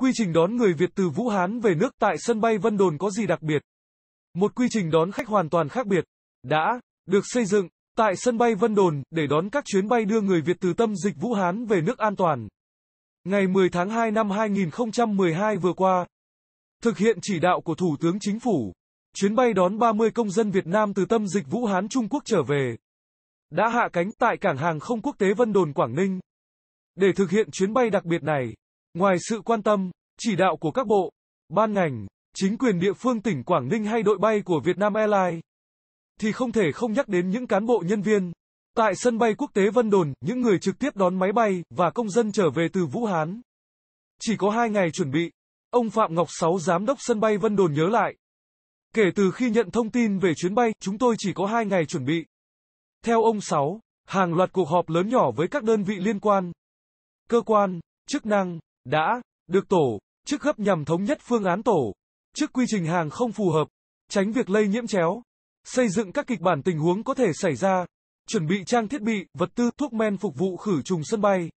Quy trình đón người Việt từ Vũ Hán về nước tại sân bay Vân Đồn có gì đặc biệt? Một quy trình đón khách hoàn toàn khác biệt, đã được xây dựng tại sân bay Vân Đồn để đón các chuyến bay đưa người Việt từ tâm dịch Vũ Hán về nước an toàn. Ngày 10 tháng 2 năm 2012 vừa qua, thực hiện chỉ đạo của Thủ tướng Chính phủ, chuyến bay đón 30 công dân Việt Nam từ tâm dịch Vũ Hán Trung Quốc trở về đã hạ cánh tại cảng hàng không quốc tế Vân Đồn Quảng Ninh. Để thực hiện chuyến bay đặc biệt này, Ngoài sự quan tâm, chỉ đạo của các bộ, ban ngành, chính quyền địa phương tỉnh Quảng Ninh hay đội bay của Vietnam Airlines, thì không thể không nhắc đến những cán bộ nhân viên. Tại sân bay quốc tế Vân Đồn, những người trực tiếp đón máy bay và công dân trở về từ Vũ Hán. Chỉ có hai ngày chuẩn bị, ông Phạm Ngọc Sáu giám đốc sân bay Vân Đồn nhớ lại. Kể từ khi nhận thông tin về chuyến bay, chúng tôi chỉ có hai ngày chuẩn bị. Theo ông Sáu, hàng loạt cuộc họp lớn nhỏ với các đơn vị liên quan, cơ quan, chức năng, đã được tổ chức hấp nhằm thống nhất phương án tổ chức quy trình hàng không phù hợp, tránh việc lây nhiễm chéo, xây dựng các kịch bản tình huống có thể xảy ra, chuẩn bị trang thiết bị, vật tư, thuốc men phục vụ khử trùng sân bay.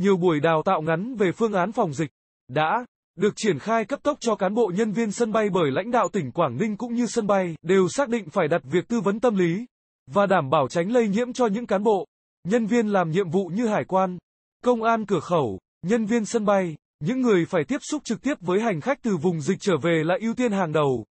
Nhiều buổi đào tạo ngắn về phương án phòng dịch đã được triển khai cấp tốc cho cán bộ nhân viên sân bay bởi lãnh đạo tỉnh Quảng Ninh cũng như sân bay đều xác định phải đặt việc tư vấn tâm lý và đảm bảo tránh lây nhiễm cho những cán bộ, nhân viên làm nhiệm vụ như hải quan, công an cửa khẩu, Nhân viên sân bay, những người phải tiếp xúc trực tiếp với hành khách từ vùng dịch trở về là ưu tiên hàng đầu.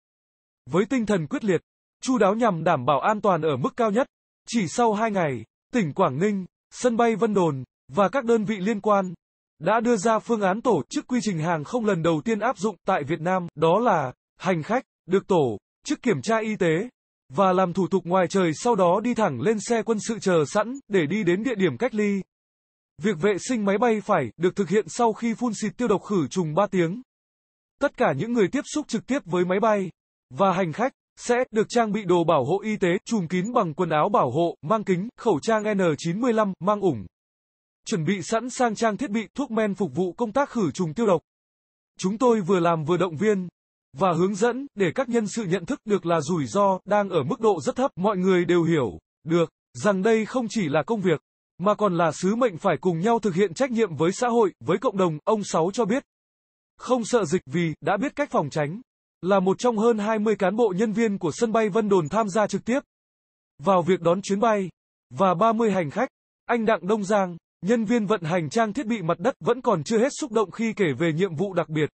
Với tinh thần quyết liệt, chu đáo nhằm đảm bảo an toàn ở mức cao nhất, chỉ sau 2 ngày, tỉnh Quảng Ninh, sân bay Vân Đồn và các đơn vị liên quan đã đưa ra phương án tổ chức quy trình hàng không lần đầu tiên áp dụng tại Việt Nam, đó là hành khách được tổ chức kiểm tra y tế và làm thủ tục ngoài trời sau đó đi thẳng lên xe quân sự chờ sẵn để đi đến địa điểm cách ly. Việc vệ sinh máy bay phải được thực hiện sau khi phun xịt tiêu độc khử trùng 3 tiếng. Tất cả những người tiếp xúc trực tiếp với máy bay và hành khách sẽ được trang bị đồ bảo hộ y tế trùm kín bằng quần áo bảo hộ, mang kính, khẩu trang N95, mang ủng. Chuẩn bị sẵn sang trang thiết bị thuốc men phục vụ công tác khử trùng tiêu độc. Chúng tôi vừa làm vừa động viên và hướng dẫn để các nhân sự nhận thức được là rủi ro đang ở mức độ rất thấp, mọi người đều hiểu được rằng đây không chỉ là công việc mà còn là sứ mệnh phải cùng nhau thực hiện trách nhiệm với xã hội, với cộng đồng, ông Sáu cho biết. Không sợ dịch vì đã biết cách phòng tránh, là một trong hơn 20 cán bộ nhân viên của sân bay Vân Đồn tham gia trực tiếp vào việc đón chuyến bay và 30 hành khách. Anh Đặng Đông Giang, nhân viên vận hành trang thiết bị mặt đất vẫn còn chưa hết xúc động khi kể về nhiệm vụ đặc biệt.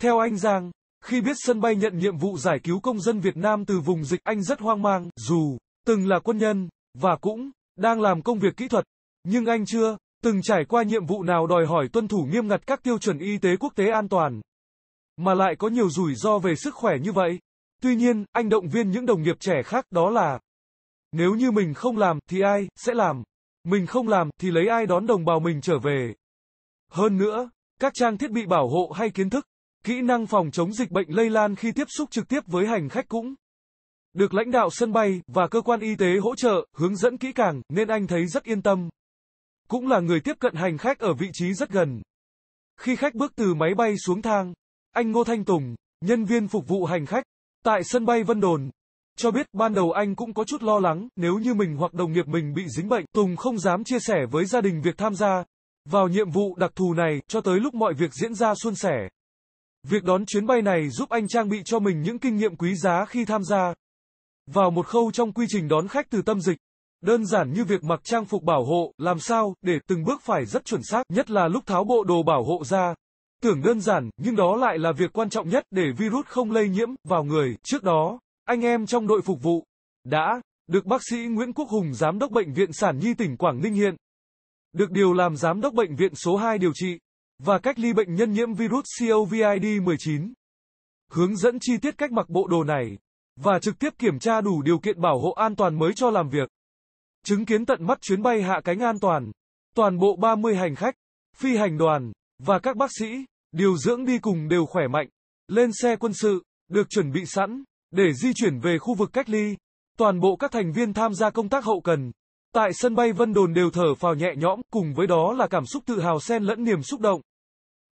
Theo anh Giang, khi biết sân bay nhận nhiệm vụ giải cứu công dân Việt Nam từ vùng dịch anh rất hoang mang, dù từng là quân nhân, và cũng đang làm công việc kỹ thuật, nhưng anh chưa từng trải qua nhiệm vụ nào đòi hỏi tuân thủ nghiêm ngặt các tiêu chuẩn y tế quốc tế an toàn, mà lại có nhiều rủi ro về sức khỏe như vậy. Tuy nhiên, anh động viên những đồng nghiệp trẻ khác đó là nếu như mình không làm thì ai sẽ làm? Mình không làm thì lấy ai đón đồng bào mình trở về? Hơn nữa, các trang thiết bị bảo hộ hay kiến thức, kỹ năng phòng chống dịch bệnh lây lan khi tiếp xúc trực tiếp với hành khách cũng được lãnh đạo sân bay và cơ quan y tế hỗ trợ, hướng dẫn kỹ càng nên anh thấy rất yên tâm. Cũng là người tiếp cận hành khách ở vị trí rất gần. Khi khách bước từ máy bay xuống thang, anh Ngô Thanh Tùng, nhân viên phục vụ hành khách tại sân bay Vân Đồn, cho biết ban đầu anh cũng có chút lo lắng nếu như mình hoặc đồng nghiệp mình bị dính bệnh, Tùng không dám chia sẻ với gia đình việc tham gia vào nhiệm vụ đặc thù này cho tới lúc mọi việc diễn ra suôn sẻ. Việc đón chuyến bay này giúp anh trang bị cho mình những kinh nghiệm quý giá khi tham gia vào một khâu trong quy trình đón khách từ tâm dịch. Đơn giản như việc mặc trang phục bảo hộ, làm sao để từng bước phải rất chuẩn xác, nhất là lúc tháo bộ đồ bảo hộ ra. Tưởng đơn giản, nhưng đó lại là việc quan trọng nhất để virus không lây nhiễm vào người. Trước đó, anh em trong đội phục vụ đã được bác sĩ Nguyễn Quốc Hùng giám đốc bệnh viện sản nhi tỉnh Quảng Ninh hiện được điều làm giám đốc bệnh viện số 2 điều trị và cách ly bệnh nhân nhiễm virus COVID-19. Hướng dẫn chi tiết cách mặc bộ đồ này và trực tiếp kiểm tra đủ điều kiện bảo hộ an toàn mới cho làm việc. Chứng kiến tận mắt chuyến bay hạ cánh an toàn, toàn bộ 30 hành khách, phi hành đoàn, và các bác sĩ, điều dưỡng đi cùng đều khỏe mạnh, lên xe quân sự, được chuẩn bị sẵn, để di chuyển về khu vực cách ly. Toàn bộ các thành viên tham gia công tác hậu cần, tại sân bay Vân Đồn đều thở phào nhẹ nhõm, cùng với đó là cảm xúc tự hào xen lẫn niềm xúc động.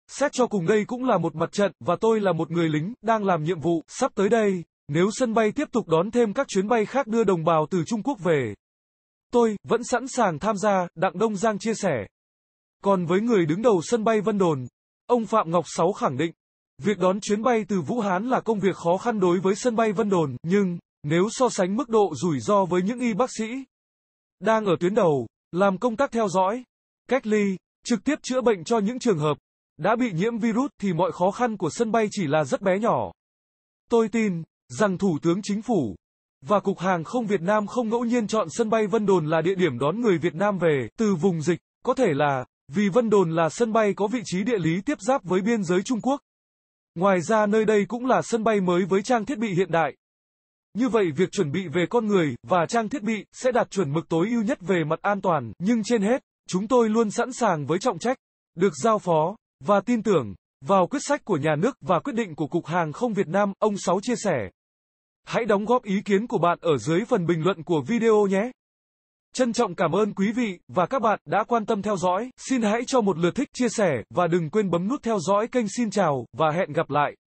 Xét cho cùng đây cũng là một mặt trận, và tôi là một người lính, đang làm nhiệm vụ, sắp tới đây. Nếu sân bay tiếp tục đón thêm các chuyến bay khác đưa đồng bào từ Trung Quốc về, tôi vẫn sẵn sàng tham gia, Đặng Đông Giang chia sẻ. Còn với người đứng đầu sân bay Vân Đồn, ông Phạm Ngọc Sáu khẳng định, việc đón chuyến bay từ Vũ Hán là công việc khó khăn đối với sân bay Vân Đồn, nhưng, nếu so sánh mức độ rủi ro với những y bác sĩ đang ở tuyến đầu, làm công tác theo dõi, cách ly, trực tiếp chữa bệnh cho những trường hợp đã bị nhiễm virus thì mọi khó khăn của sân bay chỉ là rất bé nhỏ. Tôi tin, rằng Thủ tướng Chính phủ và Cục Hàng không Việt Nam không ngẫu nhiên chọn sân bay Vân Đồn là địa điểm đón người Việt Nam về từ vùng dịch, có thể là vì Vân Đồn là sân bay có vị trí địa lý tiếp giáp với biên giới Trung Quốc. Ngoài ra nơi đây cũng là sân bay mới với trang thiết bị hiện đại. Như vậy việc chuẩn bị về con người và trang thiết bị sẽ đạt chuẩn mực tối ưu nhất về mặt an toàn, nhưng trên hết, chúng tôi luôn sẵn sàng với trọng trách được giao phó và tin tưởng vào quyết sách của nhà nước và quyết định của Cục Hàng không Việt Nam, ông Sáu chia sẻ. Hãy đóng góp ý kiến của bạn ở dưới phần bình luận của video nhé. Trân trọng cảm ơn quý vị và các bạn đã quan tâm theo dõi. Xin hãy cho một lượt thích, chia sẻ và đừng quên bấm nút theo dõi kênh Xin chào và hẹn gặp lại.